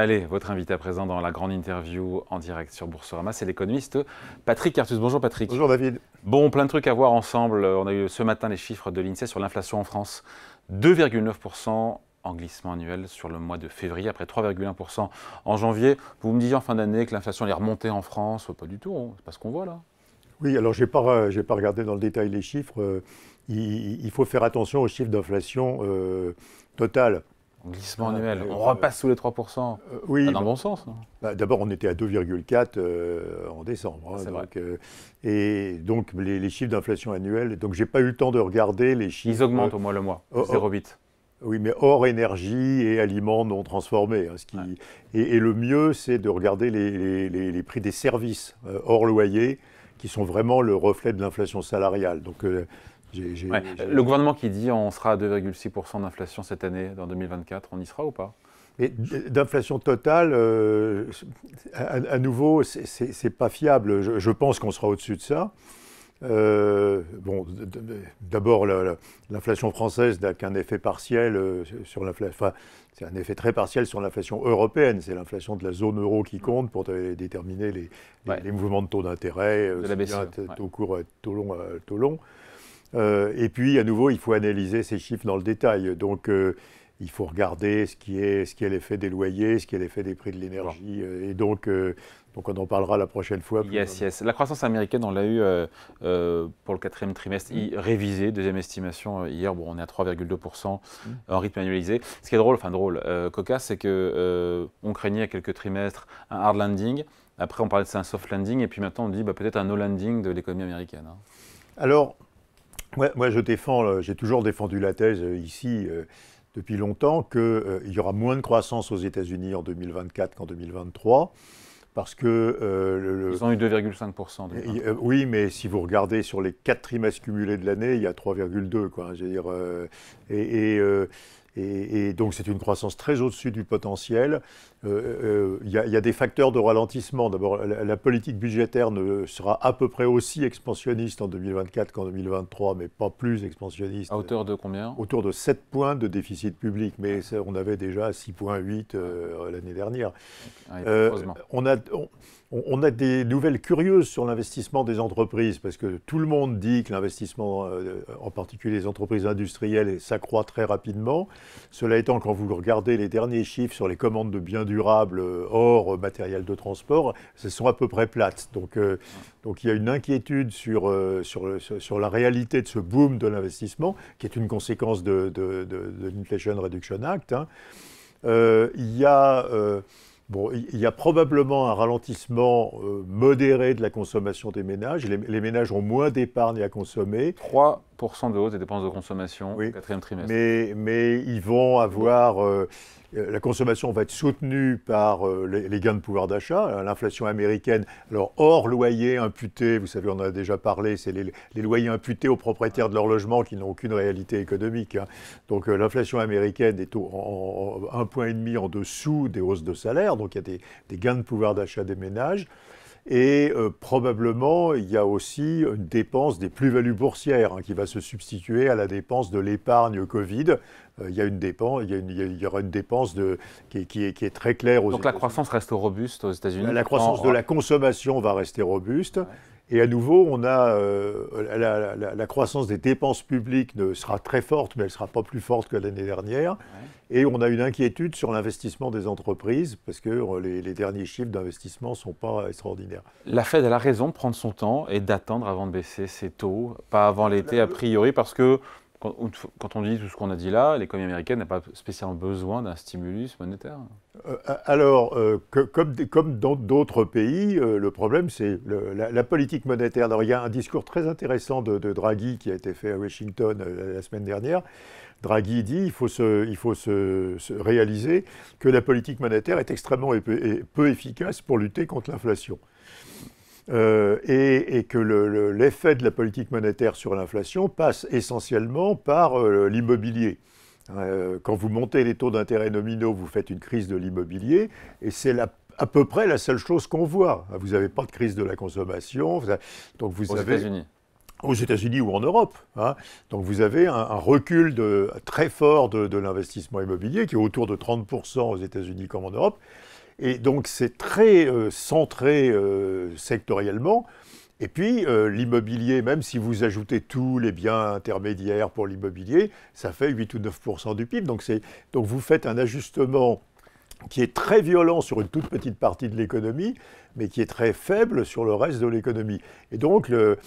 Allez, votre invité à présent dans la grande interview en direct sur Boursorama, c'est l'économiste Patrick Cartus. Bonjour Patrick. Bonjour David. Bon, plein de trucs à voir ensemble. On a eu ce matin les chiffres de l'INSEE sur l'inflation en France. 2,9% en glissement annuel sur le mois de février, après 3,1% en janvier. Vous me disiez en fin d'année que l'inflation allait remontée en France. Pas du tout, hein. c'est pas ce qu'on voit là. Oui, alors je n'ai pas, euh, pas, regardé dans le détail les chiffres. Euh, il, faut faire attention aux chiffres d'inflation euh, totale. Glissement annuel. on euh, repasse sous les 3%. Euh, oui. dans bah, le bon sens. Bah, d'abord, on était à 2,4 euh, en décembre. Hein, vrai. et donc, les, chiffres d'inflation annuelle. Donc, j'ai pas eu le temps de regarder les chiffres. Ils augmentent au moins le mois, 0,8. Oui, mais hors énergie et aliments non transformés. Hein, et, le mieux, c'est de regarder les, les, prix des services hors loyer, qui sont vraiment le reflet de l'inflation salariale. Donc, le gouvernement qui dit on sera à 2,6% d'inflation cette année, dans 2024, on y sera ou pas d'inflation totale, euh, à, nouveau, c'est pas fiable. Je, pense qu'on sera au-dessus de ça. Euh, bon, d'abord, l'inflation française n'a qu'un effet partiel euh, sur l'inflation. Enfin, c'est un effet très partiel sur l'inflation européenne. C'est l'inflation de la zone euro qui compte pour déterminer les, mouvements de taux d'intérêt, la au taux court, long. Taux long. Euh, et puis, à nouveau, il faut analyser ces chiffres dans le détail. Donc, euh, il faut regarder ce qui est, ce qui est l'effet des loyers, ce qui est l'effet des prix de l'énergie. Euh, et donc, donc, on en parlera la prochaine fois. Yes, yes. La croissance américaine, on l'a eu pour le quatrième trimestre révisée. révisé, deuxième estimation hier. Bon, on est à 3,2% mm. en rythme annualisé. Ce qui est drôle, enfin drôle, Coca, c'est qu'on craignait à quelques trimestres un hard landing. Après, on parlait de c'est un soft landing, et puis maintenant on dit bah, peut-être un no landing de l'économie américaine. Hein. Alors, moi, je défends, euh, j'ai toujours défendu la thèse euh, ici euh, depuis longtemps qu'il il y aura moins de croissance aux États-Unis en 2024 qu'en 2023. Parce que. Ils ont eu 2,5%. oui, mais si vous regardez sur les quatre trimestres cumulés de l'année, il y a 3,2. Quoi, hein, dire, et, et et, donc c'est une croissance très au-dessus du potentiel. Il euh, euh, euh, y, a des facteurs de ralentissement. D'abord, la, politique budgétaire ne sera à peu près aussi expansionniste en 2024 qu'en 2023, mais pas plus expansionniste. À hauteur de combien Autour de 7 points de déficit public, mais on avait déjà 6,8 l'année dernière. on a, on, a des nouvelles curieuses sur l'investissement des entreprises, parce que tout le monde dit que l'investissement, euh, en particulier les entreprises industrielles, s'accroît très rapidement. Cela étant, quand vous regardez les derniers chiffres sur les commandes de biens durables euh, hors euh, matériel de transport, ce sont à peu près plates. Donc, donc il y a une inquiétude sur, la réalité de ce boom de l'investissement, qui est une conséquence de, l'Inflation Reduction Act. Hein. il y a Bon, il y a probablement un ralentissement euh, modéré de la consommation des ménages. Les, ménages ont moins d'épargne à consommer de hausse des dépenses de consommation au quatrième trimestre. Mais, ils vont avoir. Euh, euh, la consommation va être soutenue par euh, les, gains de pouvoir d'achat. L'inflation américaine, alors hors loyer imputé, vous savez, on en a déjà parlé, c'est les, loyers imputés aux propriétaires de leur logement qui n'ont aucune réalité économique. Hein. Donc l'inflation américaine est un point et demi en dessous des hausses de salaire, donc il y a des gains de pouvoir d'achat des ménages. Et euh, probablement, il y a aussi une dépense des plus-values boursières hein, qui va se substituer à la dépense de l'épargne Covid. Euh, il, y a une dépense, il, y aura une dépense de, qui, est, très claire aux Donc la croissance reste robuste aux États-Unis La croissance de la consommation va rester robuste. Et à nouveau, on a, euh, la, croissance des dépenses publiques ne sera très forte, mais elle ne sera pas plus forte que l'année dernière. Et on a une inquiétude sur l'investissement des entreprises, parce que euh, les, derniers chiffres d'investissement ne sont pas extraordinaires. La Fed, a la raison de prendre son temps et d'attendre avant de baisser ses taux, pas avant l'été a priori, parce que quand on dit tout ce qu'on a dit là, l'économie américaine n'a pas spécialement besoin d'un stimulus monétaire euh, Alors, euh, comme, dans d'autres pays, le problème, c'est la, politique monétaire. Alors, il y a un discours très intéressant de Draghi qui a été fait à Washington la semaine dernière, Draghi dit il faut, se, il faut se, réaliser que la politique monétaire est extrêmement peu, efficace pour lutter contre l'inflation. Euh, et, que l'effet de la politique monétaire sur l'inflation passe essentiellement par euh, l'immobilier. Euh, quand vous montez les taux d'intérêt nominaux, vous faites une crise de l'immobilier, et c'est à peu près la seule chose qu'on voit. Vous n'avez pas de crise de la consommation. Donc vous avez. unis aux États-Unis ou en Europe. Hein. Donc vous avez un, recul de, très fort de, l'investissement immobilier, qui est autour de 30% aux États-Unis comme en Europe. Et donc c'est très euh, centré euh, sectoriellement. Et puis euh, l'immobilier, même si vous ajoutez tous les biens intermédiaires pour l'immobilier, ça fait 8 ou 9% du PIB. Donc, donc vous faites un ajustement qui est très violent sur une toute petite partie de l'économie, mais qui est très faible sur le reste de l'économie. Et donc, le,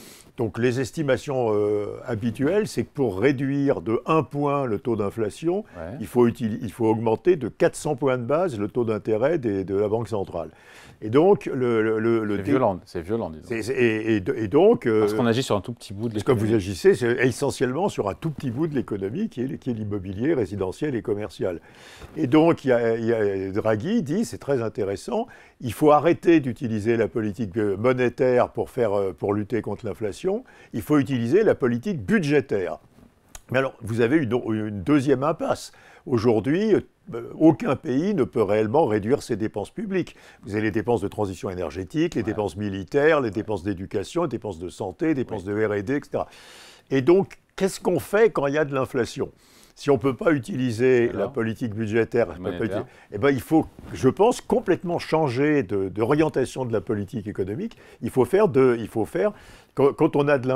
donc les estimations euh, habituelles, c'est que pour réduire de 1 point le taux d'inflation, il, faut il faut augmenter de 400 points de base le taux d'intérêt de la Banque centrale. Et donc le... c'est violent, c'est violent, disons. Et, donc... Euh, parce qu'on agit sur un tout petit bout de l'économie. que vous agissez, c'est essentiellement sur un tout petit bout de l'économie qui est, qui est l'immobilier résidentiel et commercial. Et donc a Draghi dit, c'est très intéressant, il faut arrêter d'utiliser la politique euh, monétaire pour, faire, pour lutter contre l'inflation il faut utiliser la politique budgétaire. Mais alors, vous avez une, deuxième impasse. Aujourd'hui, euh, aucun pays ne peut réellement réduire ses dépenses publiques. Vous avez les dépenses de transition énergétique, les dépenses militaires, les dépenses d'éducation, les dépenses de santé, les dépenses de RD, etc. Et donc, qu'est-ce qu'on fait quand il y a de l'inflation si on ne peut pas utiliser la politique budgétaire, eh ben, il faut, je pense, complètement changer d'orientation de, de, la politique économique. Il faut faire, de, il faut faire quand, quand on a de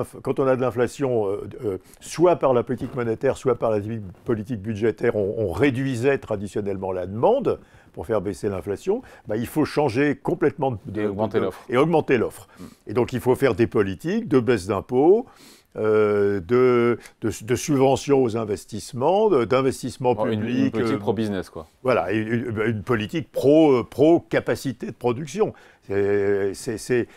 l'inflation, euh, euh, soit par la politique monétaire, soit par la politique budgétaire, on, réduisait traditionnellement la demande pour faire baisser l'inflation, bah, il faut changer complètement de, l'offre. Et augmenter l'offre. Mm. Et donc il faut faire des politiques de baisse d'impôts, euh, de, de, subventions aux investissements, d'investissements oh, publics. Une, euh, politique pro-business, quoi. Voilà, une, politique euh, pro-capacité de production. C'est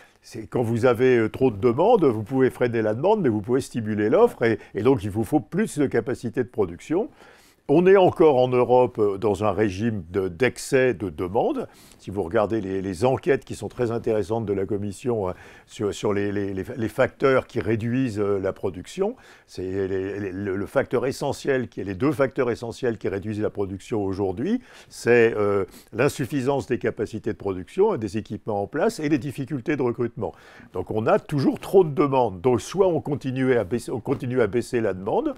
quand vous avez trop de demandes, vous pouvez freiner la demande, mais vous pouvez stimuler l'offre, et, et, donc il vous faut plus de capacité de production on est encore en Europe euh, dans un régime d'excès de, demande. Si vous regardez les, enquêtes qui sont très intéressantes de la Commission euh, sur, les, facteurs qui réduisent euh, la production, c'est le, facteur essentiel, qui les deux facteurs essentiels qui réduisent la production aujourd'hui, c'est l'insuffisance des capacités de production, des équipements en place et les difficultés de recrutement. Donc on a toujours trop de demandes. Donc soit on continue à on continue à baisser la demande,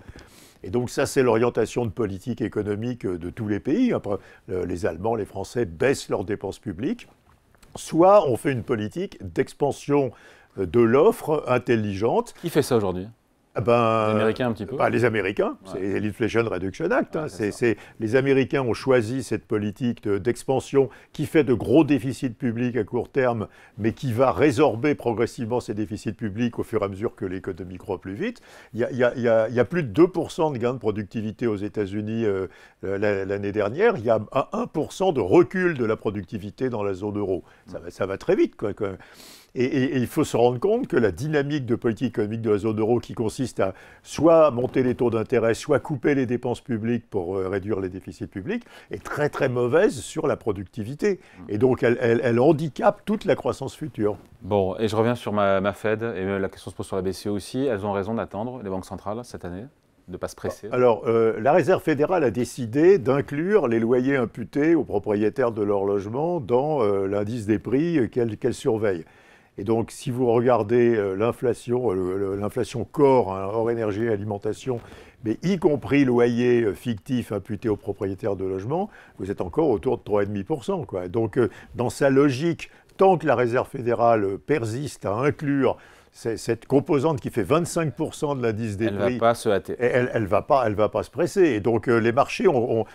et donc ça, c'est l'orientation de politique économique euh, de tous les pays. Les Allemands, les Français baissent leurs dépenses publiques. Soit on fait une politique d'expansion euh, de l'offre intelligente. Qui fait ça aujourd'hui ah ben, les euh, Américains un petit peu bah, Les Américains, c'est l'Inflation Reduction Act. Hein. C'est les Américains ont choisi cette politique d'expansion qui fait de gros déficits publics à court terme, mais qui va résorber progressivement ces déficits publics au fur et à mesure que l'économie croît plus vite. Il y, a, plus de 2% de gains de productivité aux États-Unis euh, l'année dernière. Il y a 1% de recul de la productivité dans la zone euro. Ça mm. va, très vite. Quoi, et, il faut se rendre compte que la dynamique de politique économique de la zone euro qui consiste à soit monter les taux d'intérêt, soit couper les dépenses publiques pour euh, réduire les déficits publics, est très très mauvaise sur la productivité. Et donc elle, handicape toute la croissance future. Bon, et je reviens sur ma, Fed, et euh, la question se pose sur la BCE aussi. Elles ont raison d'attendre, les banques centrales, cette année de ne pas se presser ah, Alors, euh, la Réserve fédérale a décidé d'inclure les loyers imputés aux propriétaires de leur logement dans l'indice des prix qu'elle surveille. Et donc, si vous regardez euh, l'inflation, euh, l'inflation corps, hein, hors énergie alimentation, mais y compris loyer euh, fictif imputé aux propriétaires de logements, vous êtes encore autour de 3,5%. Donc, dans sa logique, tant que la Réserve fédérale persiste à inclure cette composante qui fait 25% de l'indice des elle ne va pas se hâter. Elle, elle va pas, elle va pas se presser. Et donc euh, les marchés ont,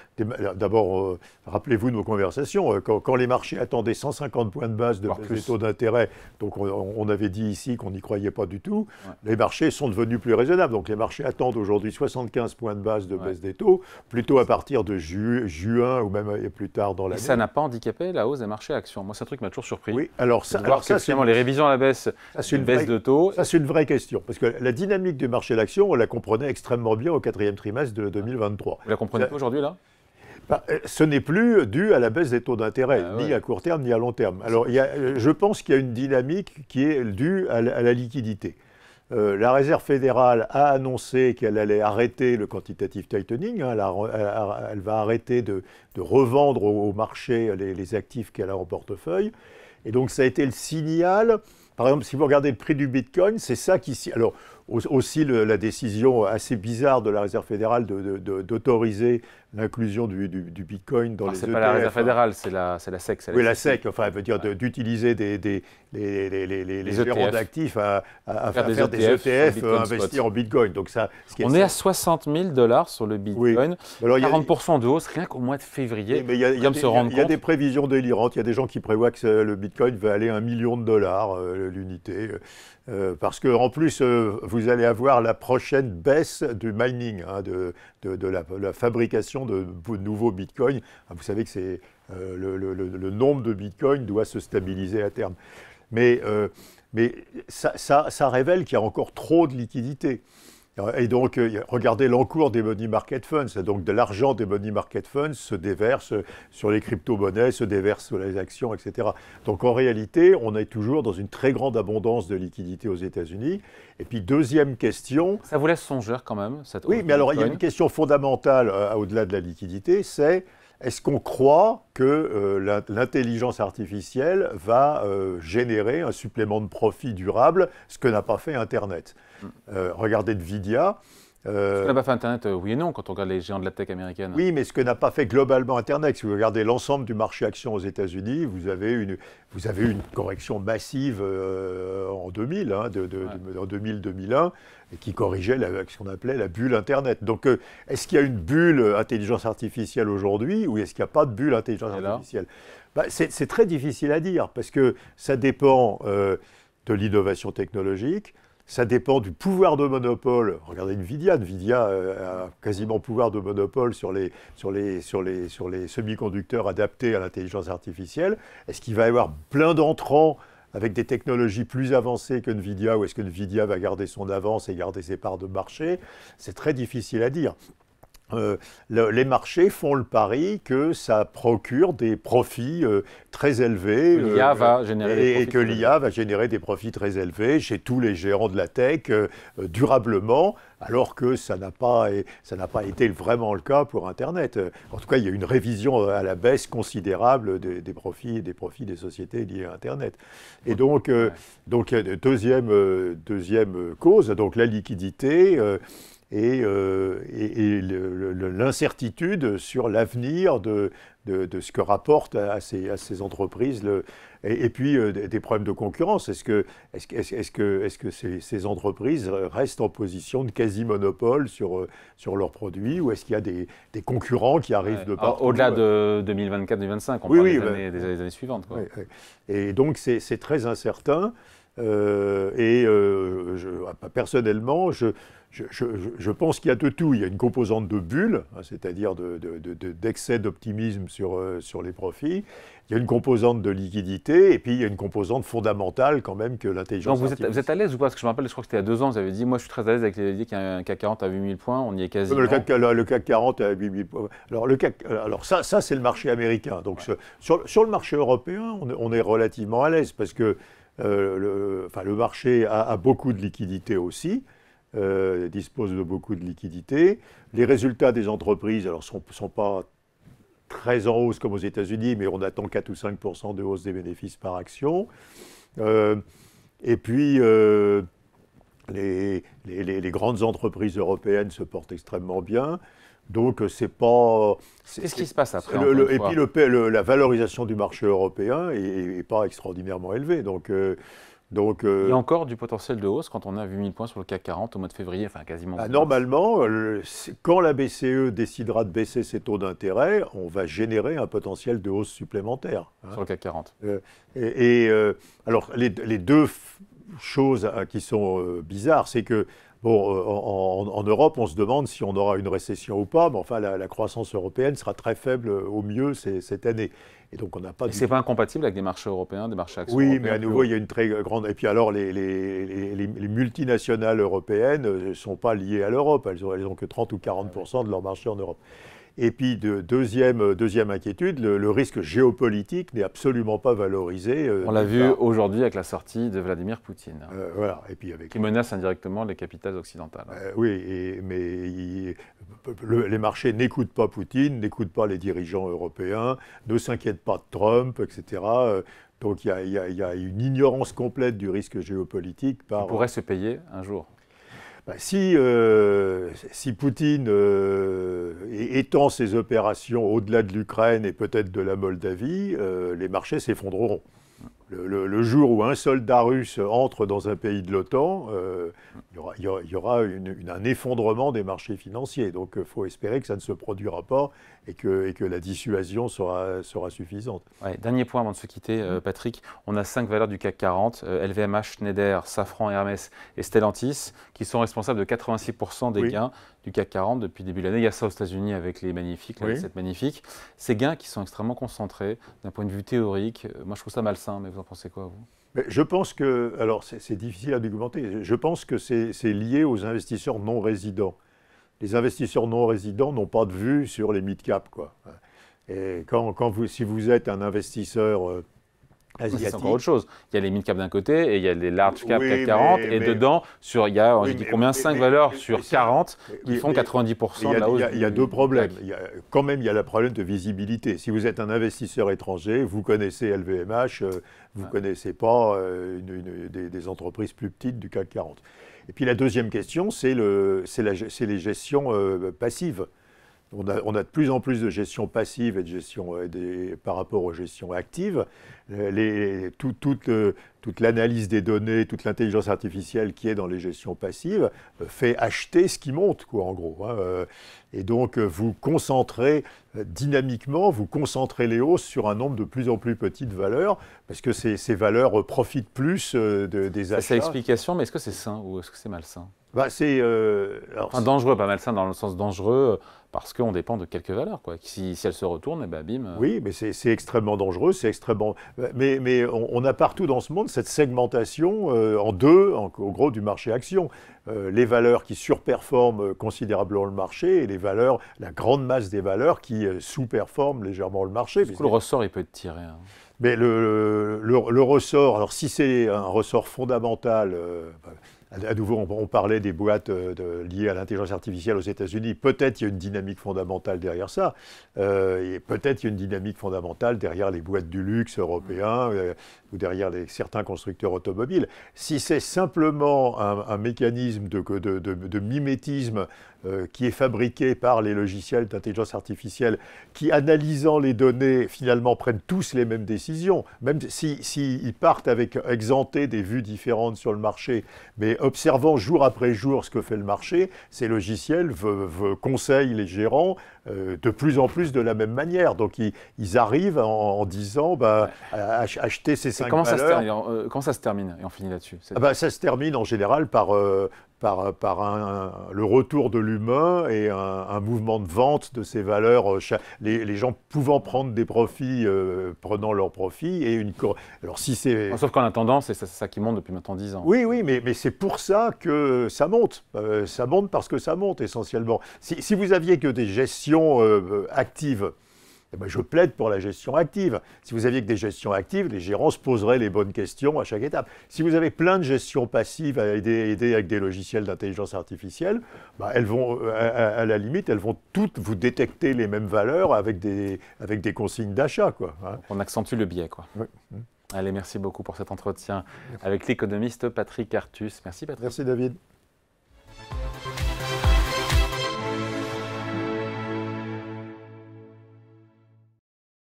d'abord euh, rappelez-vous de nos conversations euh, quand, les marchés attendaient 150 points de base de des taux d'intérêt. Donc on, avait dit ici qu'on n'y croyait pas du tout. Les marchés sont devenus plus raisonnables. Donc les marchés attendent aujourd'hui 75 points de base de baisse des taux, plutôt à partir de juin ou même plus tard dans l'année. Ça n'a pas handicapé la hausse des marchés actions. Moi, c'est un truc qui m'a toujours surpris. Oui, alors ça, alors les révisions à la baisse, une, une baisse de ça, c'est une vraie question, parce que la dynamique du marché de l'action, on la comprenait extrêmement bien au quatrième trimestre de 2023. Vous la comprenez aujourd'hui, là bah, euh, ce n'est plus dû à la baisse des taux d'intérêt, ah ni à court terme, ni à long terme. Alors, euh, je pense qu'il y a une dynamique qui est due à la, liquidité. Euh, la Réserve fédérale a annoncé qu'elle allait arrêter le quantitative tightening. Hein. elle, va arrêter de, revendre au, marché les, les actifs qu'elle a en portefeuille. Et donc ça a été le signal par exemple, si vous regardez le prix du Bitcoin, c'est ça qui... Alors, aussi la décision assez bizarre de la Réserve fédérale d'autoriser l'inclusion du, Bitcoin dans Alors ah, les C'est pas la e Réserve hein. fédérale, c'est la, SEC. Oui, la e SEC, enfin, elle veut dire d'utiliser des, les, les, e d'actifs à, faire, des ETF, investir en Bitcoin. Donc ça, On est, à 60 000 dollars sur le Bitcoin, Alors, 40 de hausse rien qu'au mois de février. Mais il y a, des, a des prévisions délirantes. Il y a des gens qui prévoient que le Bitcoin va aller à 1 million de dollars euh, l'unité. Euh, euh, parce que en plus, euh, vous allez avoir la prochaine baisse du mining, hein, de, la, fabrication de, nouveaux bitcoins. Ah, vous savez que euh, le, nombre de bitcoins doit se stabiliser à terme. Mais, ça, ça, révèle qu'il y a encore trop de liquidités. Euh, et donc, euh, regardez l'encours des money market funds. Donc, de l'argent des money market funds se déverse euh, sur les crypto-monnaies, se déverse sur les actions, etc. Donc, en réalité, on est toujours dans une très grande abondance de liquidités aux États-Unis. Et puis, deuxième question. Ça vous laisse songeur quand même, cette Oui, mais alors, il y a une question fondamentale au-delà de la liquidité c'est est-ce qu'on croit que euh, l'intelligence artificielle va euh, générer un supplément de profit durable, ce que n'a pas fait Internet mm. euh, Regardez Nvidia, euh... Ce que n'a pas fait Internet, euh, oui et non, quand on regarde les géants de la tech américaine. Oui, mais ce que n'a pas fait globalement Internet, si vous regardez l'ensemble du marché action aux États-Unis, vous avez une, vous avez une correction massive euh, en 2000, hein, en 2000-2001, qui corrigeait ce qu'on appelait la bulle Internet. Donc, euh, est-ce qu'il y a une bulle intelligence artificielle aujourd'hui, ou est-ce qu'il n'y a pas de bulle intelligence artificielle bah, C'est très difficile à dire, parce que ça dépend de l'innovation technologique ça dépend du pouvoir de monopole. Regardez Nvidia. Nvidia euh, a quasiment pouvoir de monopole sur les, sur les, sur les, sur les semi-conducteurs adaptés à l'intelligence artificielle. Est-ce qu'il va y avoir plein d'entrants avec des technologies plus avancées que Nvidia ou est-ce que Nvidia va garder son avance et garder ses parts de marché C'est très difficile à dire. Euh, les marchés font le pari que ça procure des profits euh, très élevés. Euh, générer et, que l'IA va générer des profits très élevés chez tous les gérants de la tech durablement, alors que ça n'a pas ça n'a pas été vraiment le cas pour Internet. En tout cas, il y a une révision à la baisse considérable des, profits des profits des sociétés liées à Internet. Et donc donc deuxième deuxième cause donc la liquidité et, euh, l'incertitude sur l'avenir de, ce que rapportent à ces, entreprises, et, puis euh, des, problèmes de concurrence. Est-ce que, ces, entreprises restent en position de quasi-monopole euh, sur, leurs produits, ou est-ce qu'il y a des, concurrents qui arrivent de ah, partout Au-delà de 2024-2025, on oui, des, bah, années, des, années, suivantes. et donc c'est très incertain. Euh, et euh, ah, personnellement, je, je, je pense qu'il y a de tout. Il y a une composante de bulle, hein, c'est-à-dire d'excès de, d'optimisme sur, euh, sur les profits. Il y a une composante de liquidité et puis il y a une composante fondamentale quand même que l'intelligence artificielle. Vous êtes, vous êtes à l'aise ou pas Parce que je me rappelle, je crois que c'était il y a deux ans, vous avez dit, moi je suis très à l'aise avec l'idée qu'un CAC 40 à 8000 points, on y est quasi. Le CAC, le, CAC 40 à 8000 points. Alors, le CAC, alors ça, ça c'est le marché américain. Donc sur, sur, le marché européen, on, on est relativement à l'aise parce que euh, le, enfin, le, marché a, beaucoup de liquidités aussi, euh, dispose de beaucoup de liquidités. Les résultats des entreprises ne sont, pas très en hausse comme aux États-Unis, mais on attend 4 ou 5 de hausse des bénéfices par action. Euh, et puis, les, grandes entreprises européennes se portent extrêmement bien. Donc, euh, c'est pas. Euh, Qu'est-ce qui se passe après le, Et puis, la valorisation du marché européen n'est pas extraordinairement élevée. Donc. Euh, donc, Il y a encore du potentiel de hausse quand on a 8000 points sur le CAC 40 au mois de février, enfin quasiment. Ah, normalement, quand la BCE décidera de baisser ses taux d'intérêt, on va générer un potentiel de hausse supplémentaire. Hein. Sur le CAC 40. et, alors, les, les deux choses hein, qui sont bizarres, c'est que Bon, euh, en, Europe, on se demande si on aura une récession ou pas, mais enfin, la, croissance européenne sera très faible euh, au mieux cette année. Et donc, on n'a pas. c'est pas incompatible avec des marchés européens, des marchés actions. Oui, mais à nouveau, il y a une très grande. Et puis alors, les, multinationales européennes ne euh, sont pas liées à l'Europe. Elles n'ont que 30 ou 40 de leur marché en Europe. Et puis, de, deuxième, euh, deuxième inquiétude, le, risque géopolitique n'est absolument pas valorisé. Euh, On l'a vu aujourd'hui avec la sortie de Vladimir Poutine. Euh, et puis avec qui menace indirectement les capitales occidentales. oui, mais les marchés n'écoutent pas Poutine, n'écoutent pas les dirigeants européens, ne s'inquiètent pas de Trump, etc. Donc il y, a une ignorance complète du risque géopolitique. Par... On pourrait se payer un jour. Bah, euh, si, Poutine euh, étend ses opérations au-delà de l'Ukraine et peut-être de la Moldavie, euh, les marchés s'effondreront. Le, jour où un soldat russe entre dans un pays de l'OTAN, euh, il y aura, un effondrement des marchés financiers. Donc il euh, faut espérer que ça ne se produira pas et que, la dissuasion sera, suffisante. dernier point avant de se quitter, euh, Patrick. On a cinq valeurs du CAC 40, LVMH, Schneider, Safran, Hermès et Stellantis, qui sont responsables de 86% des gains du CAC 40 depuis début de l'année. Il y a ça aux États-Unis avec les magnifiques, les 7 magnifiques. Ces gains qui sont extrêmement concentrés d'un point de vue théorique, euh, moi je trouve ça malsain, mais vous en pensez quoi vous je pense que, alors c'est difficile à documenter, je pense que c'est lié aux investisseurs non résidents. Les investisseurs non résidents n'ont pas de vue sur les mid-cap. Quoi. Et quand, quand vous, si vous êtes un investisseur euh, c'est encore autre chose. Il y a les mid-cap d'un côté et il y a les large cap CAC 40. et dedans, sur, il y a, dis combien, 5 valeurs sur 40 qui font 90% de la hausse. Il y, a, y a deux problèmes. quand même, il y a le problème de visibilité. Si vous êtes un investisseur étranger, vous connaissez LVMH, euh, vous ne connaissez pas euh, une, des, entreprises plus petites du CAC 40. Et puis la deuxième question, c'est le, les gestions euh, passives. On a, de plus en plus de gestion passive et de gestion euh, des, par rapport aux gestions actives. Euh, les, euh, toute, l'analyse des données, toute l'intelligence artificielle qui est dans les gestions passives fait acheter ce qui monte, quoi, en gros. Hein, et donc, vous concentrez dynamiquement, vous concentrez les hausses sur un nombre de plus en plus petites valeurs, parce que ces, valeurs profitent plus des achats. C'est l'explication, mais est-ce que c'est sain ou est-ce que c'est malsain bah, C'est enfin, dangereux, pas malsain dans le sens dangereux parce qu'on dépend de quelques valeurs. Quoi. Si, elles se retournent, eh ben, bim. Euh. Oui, mais c'est extrêmement dangereux, c'est extrêmement. Mais, mais on, a partout dans ce monde cette segmentation euh, en deux, en, au gros, du marché action. Euh, les valeurs qui surperforment considérablement le marché et les valeurs, la grande masse des valeurs qui sous-performent légèrement le marché. le ressort, il peut être tiré. Hein. Mais le, le, ressort, alors si c'est un ressort fondamental, à nouveau, on parlait des boîtes euh, liées à l'intelligence artificielle aux États-Unis. Peut-être il y a une dynamique fondamentale derrière ça. Euh, peut-être il y a une dynamique fondamentale derrière les boîtes du luxe européens mm. euh, ou derrière certains constructeurs automobiles. Si c'est simplement un, mécanisme de mimétisme euh, qui est fabriqué par les logiciels d'intelligence artificielle, qui, analysant les données, finalement prennent tous les mêmes décisions, même s'ils si, partent avec exemptés des vues différentes sur le marché, mais observant jour après jour ce que fait le marché, ces logiciels conseillent les gérants euh, de plus en plus de la même manière. Donc ils, arrivent en, disant bah, acheter ces cinq comment Ça se termine, euh, comment ça se termine Et on finit là-dessus. Ah bah, ça se termine en général par par, euh, par le retour de l'humain et un, mouvement de vente de ces valeurs, euh, les, gens pouvant prendre des profits, euh, prenant leurs profits, et une... Alors si c'est... Sauf qu'en attendant, c'est ça, qui monte depuis maintenant 10 ans. Oui, oui, mais, mais c'est pour ça que ça monte. ça monte parce que ça monte essentiellement. Si, si vous aviez que des gestions actives, eh ben, je plaide pour la gestion active. Si vous aviez que des gestions actives, les gérants se poseraient les bonnes questions à chaque étape. Si vous avez plein de gestions passives à aider, avec des logiciels d'intelligence artificielle, bah, elles vont, euh, à, la limite, elles vont toutes vous détecter les mêmes valeurs avec des, avec des consignes d'achat. Hein. On accentue le biais. Quoi. Allez, merci beaucoup pour cet entretien avec l'économiste Patrick Artus. Merci Patrick. Merci David.